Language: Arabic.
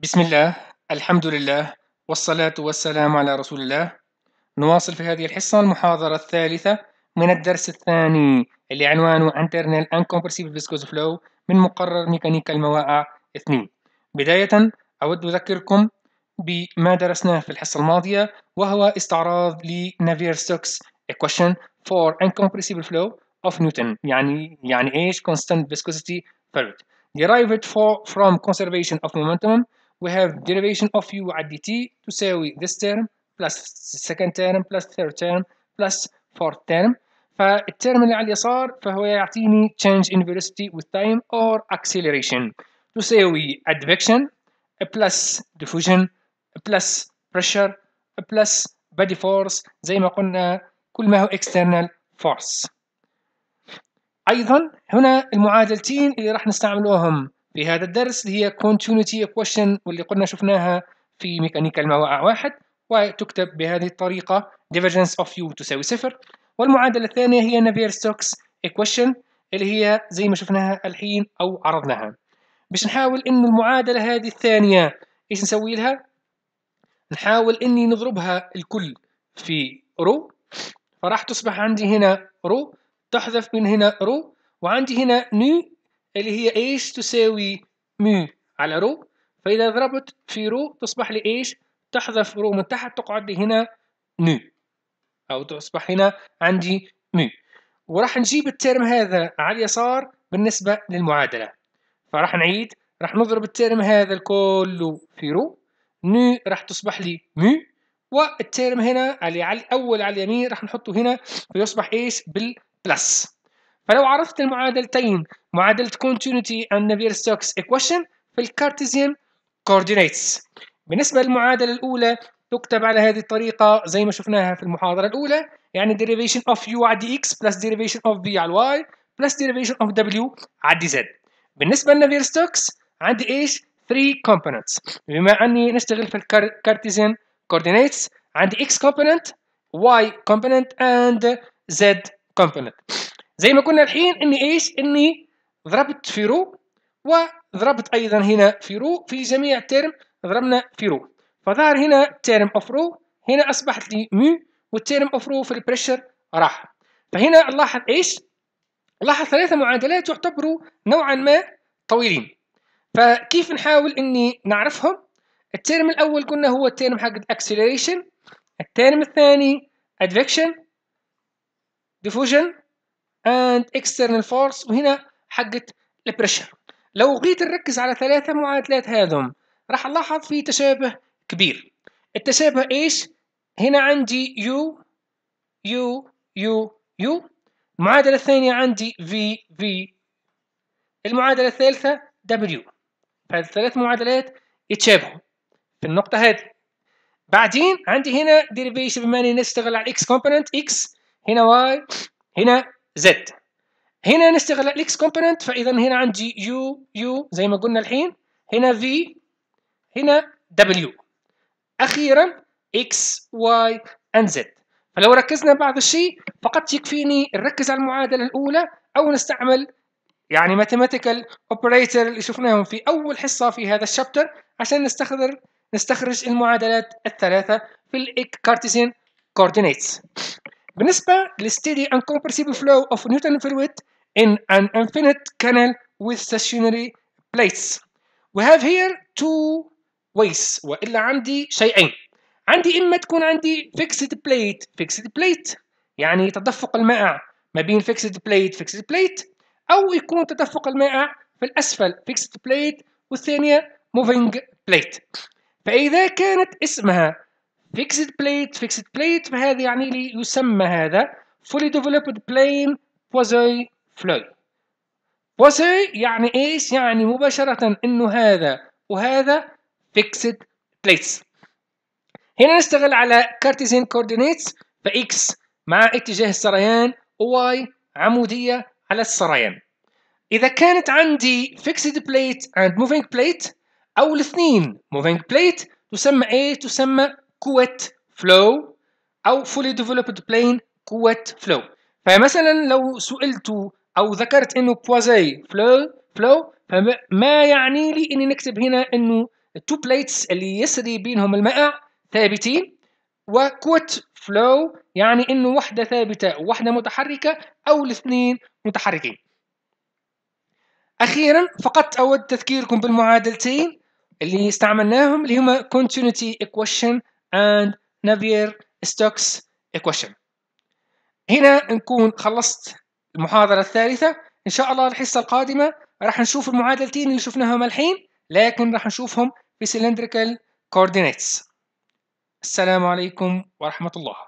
بسم الله الحمد لله والصلاة والسلام على رسول الله نواصل في هذه الحصة المحاضرة الثالثة من الدرس الثاني اللي عنوانه Internal Uncompressible Viscous Flow من مقرر ميكانيكا الموائع 2 بداية أود أذكركم بما درسناه في الحصة الماضية وهو استعراض لنافير ستوكس equation for incompressible flow of Newton يعني يعني ايش constant viscosity fluid derived for, from conservation of momentum we have derivation of u على dt تساوي this term plus second term plus third term plus fourth term فالترم اللي على اليسار فهو يعطيني change in velocity with time or acceleration تساوي advection plus diffusion plus pressure plus body force زي ما قلنا كل ما هو external force أيضا هنا المعادلتين اللي راح نستعملوهم لهذا الدرس اللي هي continuity equation واللي قلنا شفناها في ميكانيكا الموائع واحد وتكتب بهذه الطريقة divergence of u تساوي صفر والمعادلة الثانية هي نافير ستوكس equation اللي هي زي ما شفناها الحين أو عرضناها باش نحاول إن المعادلة هذه الثانية إيش نسوي لها؟ نحاول إني نضربها الكل في رو فراح تصبح عندي هنا رو تحذف من هنا رو وعندي هنا ني اللي هي ايش تساوي مي على رو فإذا ضربت في رو تصبح لي ايش تحذف رو من تحت تقعد لي هنا ني أو تصبح هنا عندي مي وراح نجيب الترم هذا على اليسار بالنسبة للمعادلة فراح نعيد راح نضرب الترم هذا الكل في رو نو راح تصبح لي مي والترم هنا اللي على الاول على اليمين راح نحطه هنا فيصبح ايش بالبلس فلو عرفت المعادلتين معادلة continuity and Navier-Stokes equation في الكارتيزيان coordinates بالنسبة للمعادلة الأولى تكتب على هذه الطريقة زي ما شفناها في المحاضرة الأولى يعني derivation of u على dx plus derivation of v على y plus derivation of w على dz بالنسبة للنافير ستوكس عندي ايش 3 components بما أني نشتغل في الكارتيزيان coordinates عندي x component y component and z component زي ما قلنا الحين اني ايش اني ضربت في رو وضربت أيضا هنا في رو في جميع الترم ضربنا في رو فظهر هنا الترم أوف رو هنا أصبحت لي مو والترم أوف رو في البريشر راح فهنا نلاحظ إيش؟ نلاحظ ثلاثة معادلات يعتبروا نوعا ما طويلين فكيف نحاول إني نعرفهم؟ الترم الأول قلنا هو الترم حق الأكسلريشن الترم الثاني advection diffusion and external force وهنا حقت البريشر لو بغيت نركز على ثلاثة معادلات هذم راح نلاحظ في تشابه كبير التشابه ايش هنا عندي يو يو يو يو المعادلة الثانية عندي في في المعادلة الثالثة دبليو فهذه الثلاث معادلات يتشابهوا في النقطة هذه بعدين عندي هنا ديريفيشن بما اني نشتغل على الاكس كومبوننت اكس هنا واي هنا زد هنا نستغل الاكس كومبوننت فاذا هنا عندي يو يو زي ما قلنا الحين هنا في هنا دبليو اخيرا اكس واي اند زد فلو ركزنا بعض الشيء فقط يكفيني نركز على المعادله الاولى او نستعمل يعني ماتيماتيكال اوبريتور اللي شفناهم في اول حصه في هذا الشابتر عشان نستخدم نستخرج المعادلات الثلاثه في الكارتيزين كوردينيتس بالنسبه للستيدي ان كومبرسيبل فلو اوف نيوتن فلويد in an infinite canal with stationary plates we have here two ways والا عندي شيئين عندي اما تكون عندي fixed plate fixed plate يعني تدفق المائع ما بين fixed plate fixed plate او يكون تدفق المائع في الاسفل fixed plate والثانيه moving plate فاذا كانت اسمها fixed plate fixed plate فهذا يعني لي يسمى هذا fully developed plane quasi فلوي بوسي يعني ايش يعني مباشرة انه هذا وهذا fixed place هنا نشتغل على كارتيزين كوردينيتس فإكس مع اتجاه السريان وواي عمودية على السريان إذا كانت عندي fixed plate and moving plate أو الاثنين moving plate تسمى إيه؟ تسمى قوة flow أو fully developed plane قوة flow فمثلا لو سئلت او ذكرت انه بوازي فلو فلو فما يعني لي اني نكتب هنا انه تو بليتس اللي يسري بينهم الماء ثابتين وكوت فلو يعني انه وحده ثابته وحده متحركه او الاثنين متحركين اخيرا فقط اود تذكيركم بالمعادلتين اللي استعملناهم اللي هما continuity equation and نافير ستوكس equation هنا نكون خلصت المحاضرة الثالثة إن شاء الله الحصة القادمة راح نشوف المعادلتين اللي شفناهم الحين لكن راح نشوفهم في cylindrical coordinates السلام عليكم ورحمة الله